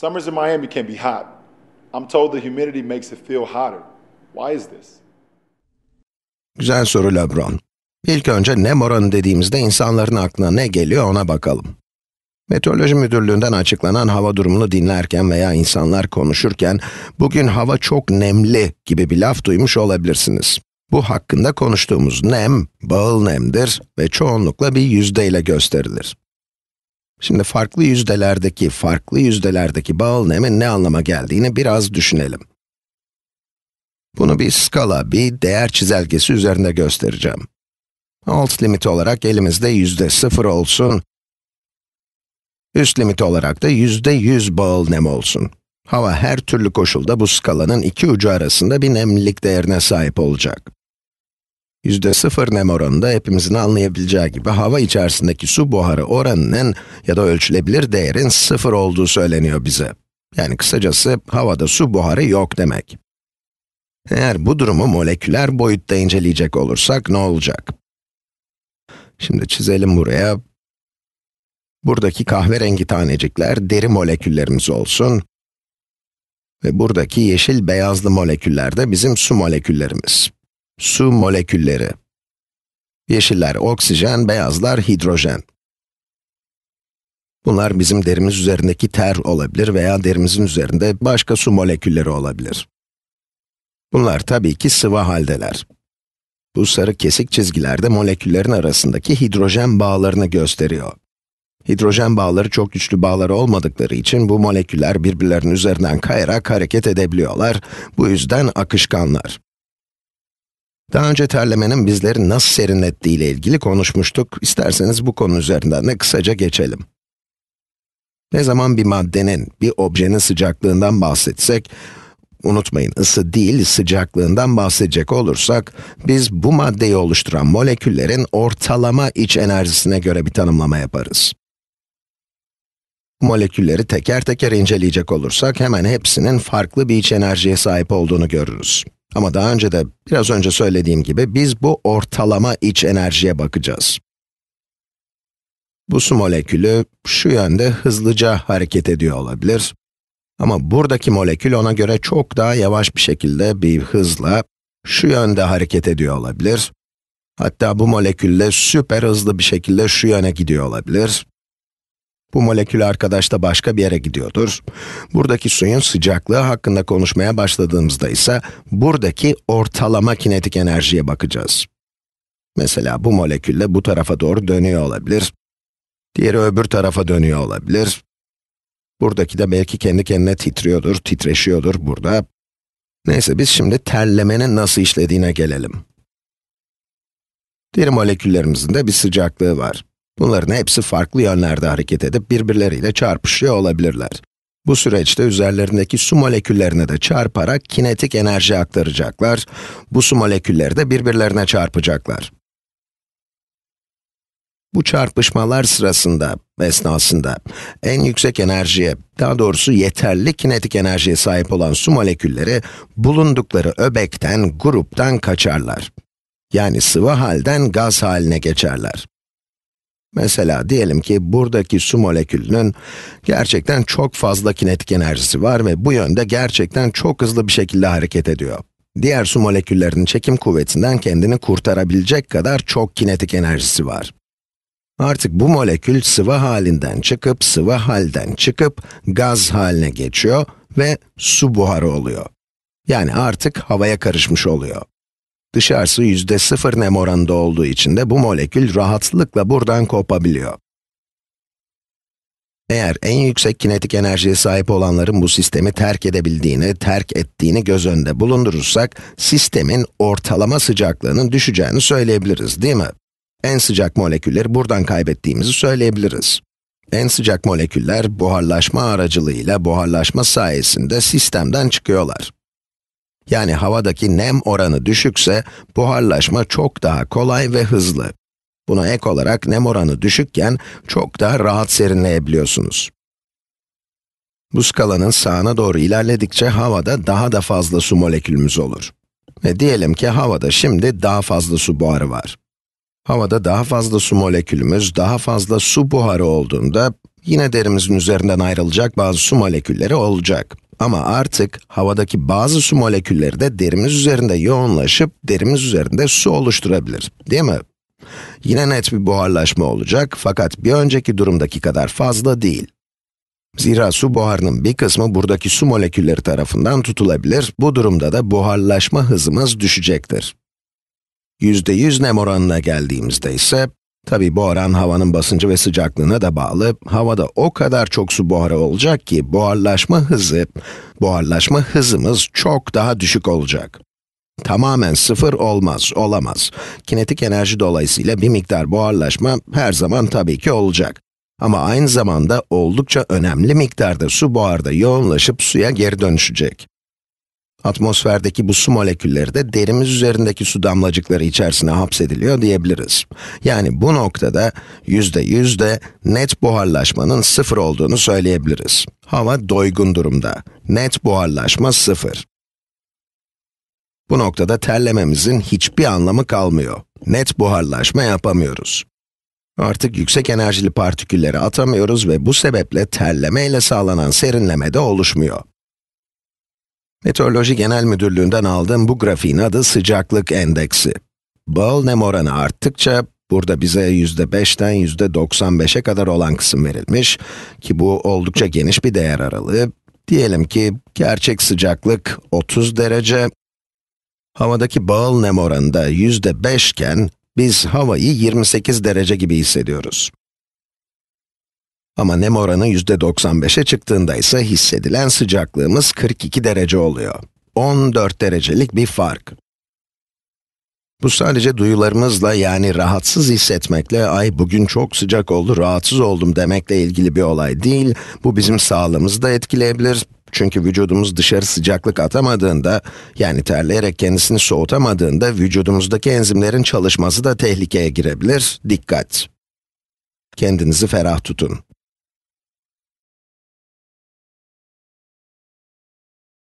Summers in Miami can be hot. I'm told the humidity makes it feel hotter. Why is this? Güzel soru LeBron. İlk önce nem oranı dediğimizde insanların aklına ne geliyor ona bakalım. Meteoroloji Müdürlüğü'nden açıklanan hava durumunu dinlerken veya insanlar konuşurken, bugün hava çok nemli gibi bir laf duymuş olabilirsiniz. Bu hakkında konuştuğumuz nem, bağıl nemdir ve çoğunlukla bir yüzde ile gösterilir. Şimdi farklı yüzdelerdeki, farklı yüzdelerdeki bağıl nemin ne anlama geldiğini biraz düşünelim. Bunu bir skala, bir değer çizelgesi üzerinde göstereceğim. Alt limit olarak elimizde yüzde sıfır olsun. Üst limit olarak da yüzde yüz bağıl nem olsun. Hava her türlü koşulda bu skalanın iki ucu arasında bir nemlilik değerine sahip olacak. Yüzde sıfır nem oranında hepimizin anlayabileceği gibi hava içerisindeki su buharı oranının ya da ölçülebilir değerin sıfır olduğu söyleniyor bize. Yani kısacası havada su buharı yok demek. Eğer bu durumu moleküler boyutta inceleyecek olursak ne olacak? Şimdi çizelim buraya. Buradaki kahverengi tanecikler deri moleküllerimiz olsun. Ve buradaki yeşil beyazlı moleküller de bizim su moleküllerimiz su molekülleri. Yeşiller oksijen, beyazlar hidrojen. Bunlar bizim derimiz üzerindeki ter olabilir veya derimizin üzerinde başka su molekülleri olabilir. Bunlar tabii ki sıvı haldeler. Bu sarı kesik çizgiler de moleküllerin arasındaki hidrojen bağlarını gösteriyor. Hidrojen bağları çok güçlü bağları olmadıkları için bu moleküller birbirlerinin üzerinden kayarak hareket edebiliyorlar. Bu yüzden akışkanlar. Daha önce terlemenin bizleri nasıl serinlettiği ile ilgili konuşmuştuk. İsterseniz bu konu üzerinden de kısaca geçelim. Ne zaman bir maddenin, bir objenin sıcaklığından bahsetsek, unutmayın ısı değil sıcaklığından bahsedecek olursak, biz bu maddeyi oluşturan moleküllerin ortalama iç enerjisine göre bir tanımlama yaparız. Molekülleri teker teker inceleyecek olursak, hemen hepsinin farklı bir iç enerjiye sahip olduğunu görürüz. Ama daha önce de, biraz önce söylediğim gibi, biz bu ortalama iç enerjiye bakacağız. Bu su molekülü şu yönde hızlıca hareket ediyor olabilir. Ama buradaki molekül ona göre çok daha yavaş bir şekilde bir hızla şu yönde hareket ediyor olabilir. Hatta bu molekülle süper hızlı bir şekilde şu yöne gidiyor olabilir. Bu molekül arkadaş da başka bir yere gidiyordur. Buradaki suyun sıcaklığı hakkında konuşmaya başladığımızda ise buradaki ortalama kinetik enerjiye bakacağız. Mesela bu molekülle bu tarafa doğru dönüyor olabilir. Diğeri öbür tarafa dönüyor olabilir. Buradaki de belki kendi kendine titriyordur, titreşiyordur burada. Neyse biz şimdi terlemenin nasıl işlediğine gelelim. Deri moleküllerimizin de bir sıcaklığı var. Bunların hepsi farklı yönlerde hareket edip birbirleriyle çarpışıyor olabilirler. Bu süreçte üzerlerindeki su moleküllerini de çarparak kinetik enerji aktaracaklar. Bu su molekülleri de birbirlerine çarpacaklar. Bu çarpışmalar sırasında, esnasında en yüksek enerjiye, daha doğrusu yeterli kinetik enerjiye sahip olan su molekülleri bulundukları öbekten, gruptan kaçarlar. Yani sıvı halden gaz haline geçerler. Mesela diyelim ki buradaki su molekülünün gerçekten çok fazla kinetik enerjisi var ve bu yönde gerçekten çok hızlı bir şekilde hareket ediyor. Diğer su moleküllerinin çekim kuvvetinden kendini kurtarabilecek kadar çok kinetik enerjisi var. Artık bu molekül sıvı halinden çıkıp, sıvı halden çıkıp gaz haline geçiyor ve su buharı oluyor. Yani artık havaya karışmış oluyor. Dışarısı yüzde sıfır nem oranında olduğu için de bu molekül rahatlıkla buradan kopabiliyor. Eğer en yüksek kinetik enerjiye sahip olanların bu sistemi terk edebildiğini, terk ettiğini göz önünde bulundurursak, sistemin ortalama sıcaklığının düşeceğini söyleyebiliriz, değil mi? En sıcak molekülleri buradan kaybettiğimizi söyleyebiliriz. En sıcak moleküller buharlaşma aracılığıyla buharlaşma sayesinde sistemden çıkıyorlar. Yani havadaki nem oranı düşükse, buharlaşma çok daha kolay ve hızlı. Buna ek olarak nem oranı düşükken, çok daha rahat serinleyebiliyorsunuz. Bu skalanın sağına doğru ilerledikçe havada daha da fazla su molekülümüz olur. Ve diyelim ki havada şimdi daha fazla su buharı var. Havada daha fazla su molekülümüz, daha fazla su buharı olduğunda, yine derimizin üzerinden ayrılacak bazı su molekülleri olacak. Ama artık havadaki bazı su molekülleri de derimiz üzerinde yoğunlaşıp derimiz üzerinde su oluşturabilir, değil mi? Yine net bir buharlaşma olacak fakat bir önceki durumdaki kadar fazla değil. Zira su buharının bir kısmı buradaki su molekülleri tarafından tutulabilir, bu durumda da buharlaşma hızımız düşecektir. %100 nem oranına geldiğimizde ise Tabi buharan havanın basıncı ve sıcaklığına da bağlı, havada o kadar çok su buharı olacak ki buharlaşma hızı, buharlaşma hızımız çok daha düşük olacak. Tamamen sıfır olmaz, olamaz. Kinetik enerji dolayısıyla bir miktar buharlaşma her zaman tabii ki olacak. Ama aynı zamanda oldukça önemli miktarda su buharda yoğunlaşıp suya geri dönüşecek. Atmosferdeki bu su molekülleri de derimiz üzerindeki su damlacıkları içerisine hapsediliyor diyebiliriz. Yani bu noktada yüzde yüzde net buharlaşmanın sıfır olduğunu söyleyebiliriz. Hava doygun durumda. Net buharlaşma sıfır. Bu noktada terlememizin hiçbir anlamı kalmıyor. Net buharlaşma yapamıyoruz. Artık yüksek enerjili partikülleri atamıyoruz ve bu sebeple terleme ile sağlanan serinleme de oluşmuyor. Meteoroloji Genel Müdürlüğü'nden aldığım bu grafiğin adı sıcaklık endeksi. Ball nem oranı arttıkça, burada bize %5'ten %95'e kadar olan kısım verilmiş ki bu oldukça geniş bir değer aralığı. Diyelim ki gerçek sıcaklık 30 derece, havadaki ball nem oranı da %5 iken biz havayı 28 derece gibi hissediyoruz. Ama nem oranı %95'e çıktığında ise hissedilen sıcaklığımız 42 derece oluyor. 14 derecelik bir fark. Bu sadece duyularımızla yani rahatsız hissetmekle, ay bugün çok sıcak oldu, rahatsız oldum demekle ilgili bir olay değil. Bu bizim sağlığımızı da etkileyebilir. Çünkü vücudumuz dışarı sıcaklık atamadığında, yani terleyerek kendisini soğutamadığında vücudumuzdaki enzimlerin çalışması da tehlikeye girebilir. Dikkat! Kendinizi ferah tutun.